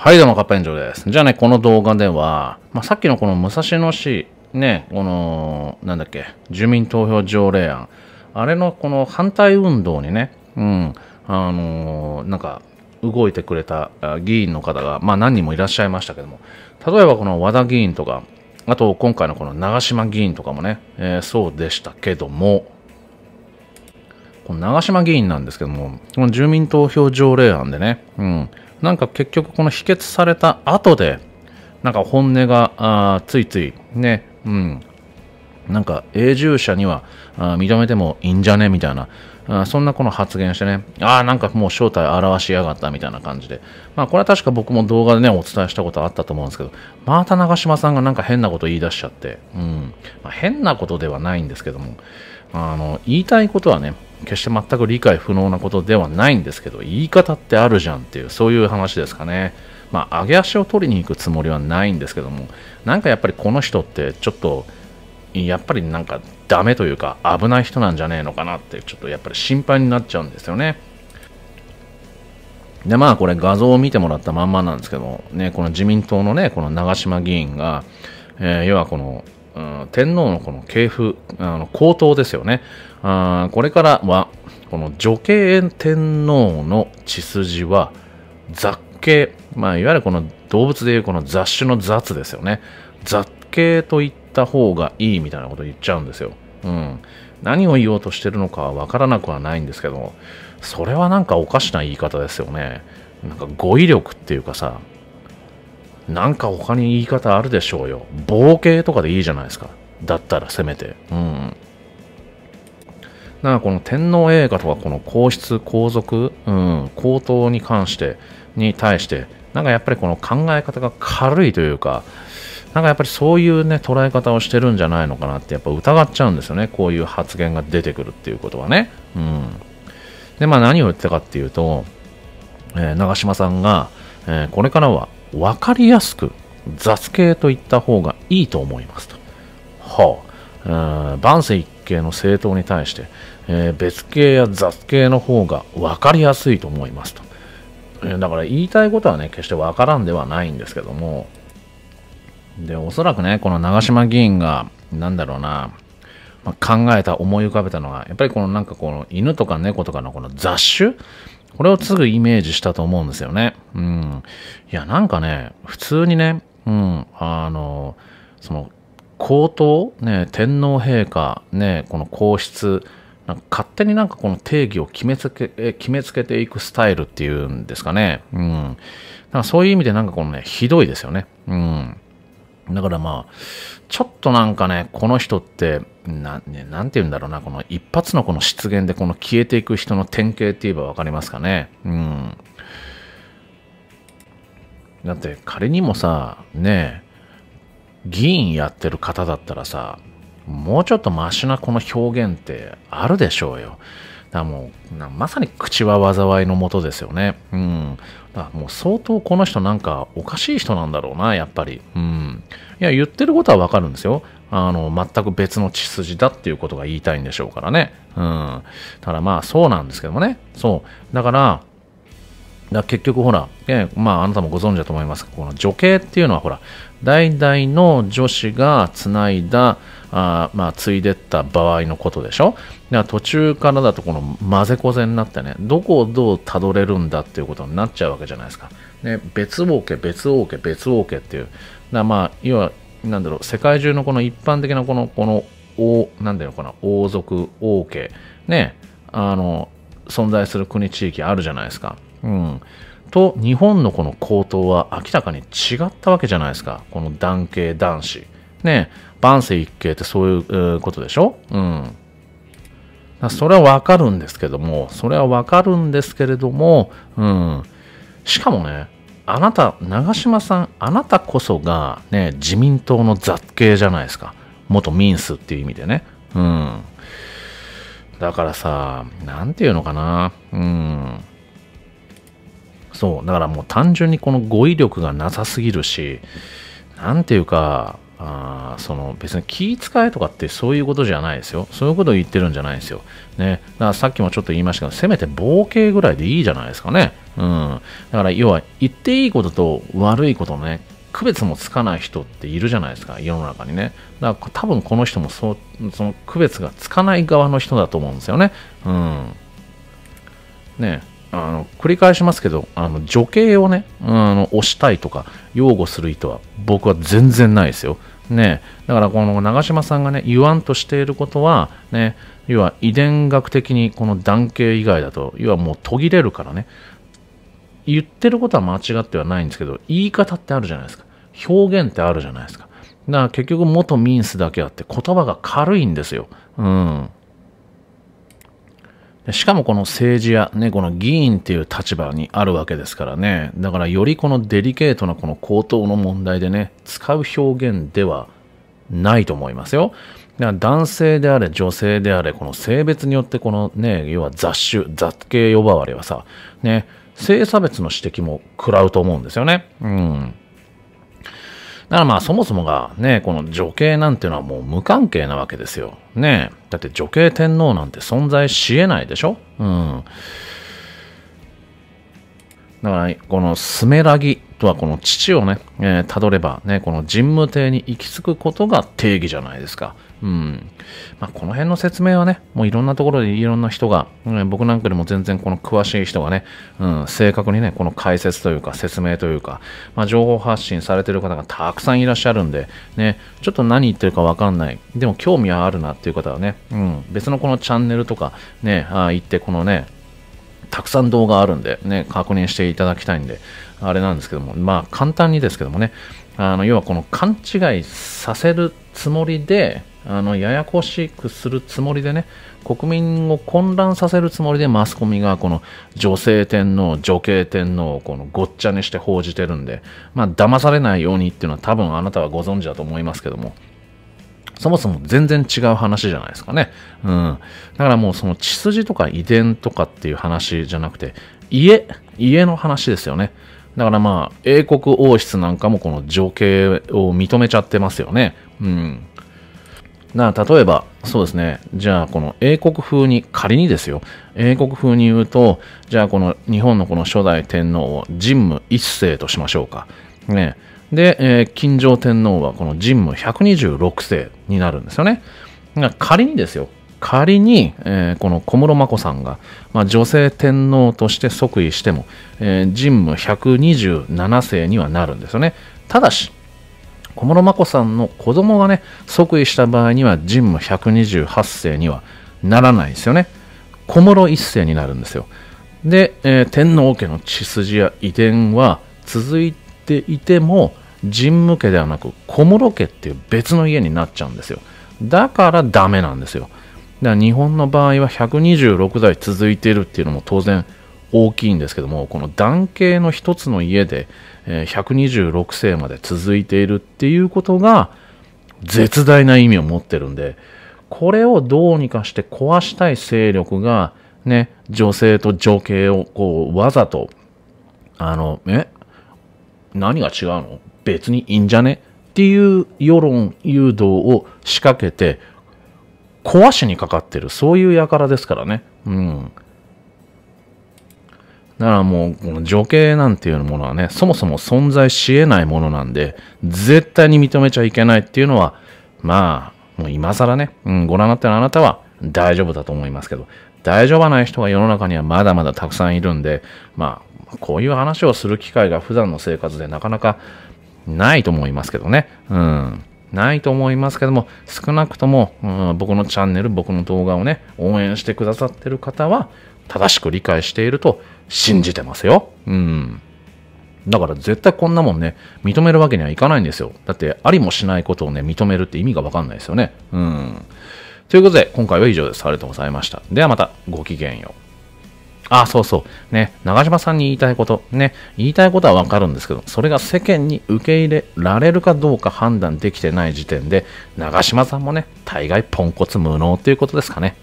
はいどうも、カッパ炎上です。じゃあね、この動画では、まあ、さっきのこの武蔵野市、ね、この、なんだっけ、住民投票条例案、あれのこの反対運動にね、うん、あのー、なんか、動いてくれた議員の方が、まあ何人もいらっしゃいましたけども、例えばこの和田議員とか、あと今回のこの長島議員とかもね、えー、そうでしたけども、この長島議員なんですけども、この住民投票条例案でね、うん、なんか結局この否決された後で、なんか本音が、ついついね、うん、なんか永住者にはあ認めてもいいんじゃねみたいな、そんなこの発言してね、ああ、なんかもう正体表しやがったみたいな感じで、まあこれは確か僕も動画でね、お伝えしたことあったと思うんですけど、また長嶋さんがなんか変なこと言い出しちゃって、うん、まあ、変なことではないんですけども、あの、言いたいことはね、決して全く理解不能なことではないんですけど言い方ってあるじゃんっていうそういう話ですかねまあ上げ足を取りに行くつもりはないんですけどもなんかやっぱりこの人ってちょっとやっぱりなんかダメというか危ない人なんじゃねえのかなってちょっとやっぱり心配になっちゃうんですよねでまあこれ画像を見てもらったまんまなんですけどもねこの自民党のねこの長島議員が、えー、要はこの天皇のこの系譜あの皇統ですよねあこれからはこの女系天皇の血筋は雑系、まあ、いわゆるこの動物でいうこの雑種の雑ですよね雑系といった方がいいみたいなこと言っちゃうんですよ、うん、何を言おうとしてるのかは分からなくはないんですけどそれはなんかおかしな言い方ですよねなんか語彙力っていうかさなんか他に言い方あるでしょうよ。冒険とかでいいじゃないですか。だったらせめて。うん。なんかこの天皇陛下とかこの皇室、皇族、うん、皇統に関して、に対して、なんかやっぱりこの考え方が軽いというか、なんかやっぱりそういうね、捉え方をしてるんじゃないのかなって、やっぱ疑っちゃうんですよね。こういう発言が出てくるっていうことはね。うん。で、まあ何を言ってたかっていうと、えー、長嶋さんが、えー、これからは分かりやすく雑系といった方がいいと思いますと。はあ、万世一系の政党に対して、えー、別系や雑系の方が分かりやすいと思いますと。えー、だから言いたいことはね、決して分からんではないんですけども、で、おそらくね、この長島議員が、なんだろうな、まあ、考えた、思い浮かべたのが、やっぱりこのなんかこの犬とか猫とかのこの雑種これをすぐイメージしたと思うんですよね。うん。いや、なんかね、普通にね、うん、あの、その、皇統、ね、天皇陛下、ね、この皇室、なんか勝手になんかこの定義を決めつけ、決めつけていくスタイルっていうんですかね。うん。だからそういう意味でなんかこのね、ひどいですよね。うん。だからまあ、ちょっとなんかね、この人って、なね、なんて言うんだろうな、この一発のこの失言でこの消えていく人の典型って言えばわかりますかね。うん。だって仮にもさ、ね議員やってる方だったらさ、もうちょっとマシなこの表現ってあるでしょうよ。だもうまさに口は災いのもとですよね。うん。だからもう相当この人なんかおかしい人なんだろうな、やっぱり。うん。いや、言ってることはわかるんですよ。あの、全く別の血筋だっていうことが言いたいんでしょうからね。うん。ただまあそうなんですけどもね。そう。だから、だ結局ほら、ね、まあ、あなたもご存知だと思いますがこの女系っていうのはほら代々の女子がつないだあまあ継いでった場合のことでしょだから途中からだとこの混ぜこぜになってねどこをどうたどれるんだっていうことになっちゃうわけじゃないですか、ね、別王家別王家別王家っていうだまあ要はなんだろう世界中のこの一般的なこのこの王なんだよこの王族王家ねあの存在する国地域あるじゃないですかうん、と日本のこの高騰は明らかに違ったわけじゃないですかこの男系男子ね万世一系ってそういうことでしょうんそれはわかるんですけどもそれはわかるんですけれども、うん、しかもねあなた長嶋さんあなたこそがね自民党の雑系じゃないですか元ミンスっていう意味でねうんだからさ、なんていうのかな。うん。そう、だからもう単純にこの語彙力がなさすぎるし、なんていうか、あその別に気遣いとかってそういうことじゃないですよ。そういうことを言ってるんじゃないですよ。ね。だからさっきもちょっと言いましたけど、せめて冒険ぐらいでいいじゃないですかね。うん。だから要は言っていいことと悪いことのね、区別もつかない人っているじゃないですか、世の中にね。だから多分この人もそう、その区別がつかない側の人だと思うんですよね。うん。ねあの繰り返しますけどあの女系をねあの推したいとか擁護する意図は僕は全然ないですよ。ね、だからこの長嶋さんがね言わんとしていることは、ね、要は遺伝学的にこの男系以外だと要はもう途切れるからね言ってることは間違ってはないんですけど言い方ってあるじゃないですか表現ってあるじゃないですかだから結局元ミンスだけあって言葉が軽いんですよ。うんしかもこの政治や、ね、この議員っていう立場にあるわけですからね、だからよりこのデリケートなこの口頭の問題でね、使う表現ではないと思いますよ。男性であれ、女性であれ、この性別によってこのね、要は雑種、雑系呼ばわりはさ、ね、性差別の指摘も食らうと思うんですよね。うん。だからまあそもそもがね、この女系なんていうのはもう無関係なわけですよ。ねだって女系天皇なんて存在し得ないでしょうん。だから、このスメラギとはこの父をね、えー、たどればね、この神武帝に行き着くことが定義じゃないですか。うん。まあ、この辺の説明はね、もういろんなところでいろんな人が、ん、僕なんかでも全然この詳しい人がね、うん、正確にね、この解説というか説明というか、まあ、情報発信されてる方がたくさんいらっしゃるんで、ね、ちょっと何言ってるかわかんない。でも興味はあるなっていう方はね、うん、別のこのチャンネルとかね、あ行ってこのね、たくさん動画あるんで、ね、確認していただきたいんで、あれなんですけども、まあ簡単にですけどもね、あの要はこの勘違いさせるつもりで、あのややこしくするつもりでね、国民を混乱させるつもりでマスコミがこの女性天皇、女系天皇をこのごっちゃにして報じてるんで、まあ騙されないようにっていうのは多分あなたはご存知だと思いますけども、そもそも全然違う話じゃないですかね。うん。だからもうその血筋とか遺伝とかっていう話じゃなくて、家、家の話ですよね。だからまあ、英国王室なんかもこの情景を認めちゃってますよね。うん。な例えば、そうですね。じゃあ、この英国風に、仮にですよ。英国風に言うと、じゃあ、この日本のこの初代天皇を神武一世としましょうか。ね。で、えー、金城天皇はこの神武126世になるんですよね。仮にですよ仮に、えー、この小室眞子さんが、まあ、女性天皇として即位しても、えー、神武127世にはなるんですよね。ただし、小室眞子さんの子供がね、即位した場合には神武128世にはならないですよね。小室一世になるんですよ。で、えー、天皇家の血筋や遺伝は続いていても、神武家ではなく小室家っていう別の家になっちゃうんですよだからダメなんですよだから日本の場合は126代続いているっていうのも当然大きいんですけどもこの男系の一つの家で126世まで続いているっていうことが絶大な意味を持ってるんでこれをどうにかして壊したい勢力がね女性と女系をこうわざとあのえ何が違うの別にいいんじゃねっていう世論誘導を仕掛けて壊しにかかってるそういう輩ですからねうんだからもうこの女系なんていうものはねそもそも存在しえないものなんで絶対に認めちゃいけないっていうのはまあもう今更ね、うん、ご覧になってるあなたは大丈夫だと思いますけど大丈夫ない人が世の中にはまだまだたくさんいるんでまあこういう話をする機会が普段の生活でなかなかないと思いますけどね。うん。ないと思いますけども、少なくとも、うん、僕のチャンネル、僕の動画をね、応援してくださってる方は、正しく理解していると信じてますよ。うん。だから絶対こんなもんね、認めるわけにはいかないんですよ。だって、ありもしないことをね、認めるって意味がわかんないですよね。うん。ということで、今回は以上です。ありがとうございました。ではまた、ごきげんよう。あ、そうそう。ね、長嶋さんに言いたいこと。ね、言いたいことはわかるんですけど、それが世間に受け入れられるかどうか判断できてない時点で、長嶋さんもね、大概ポンコツ無能ということですかね。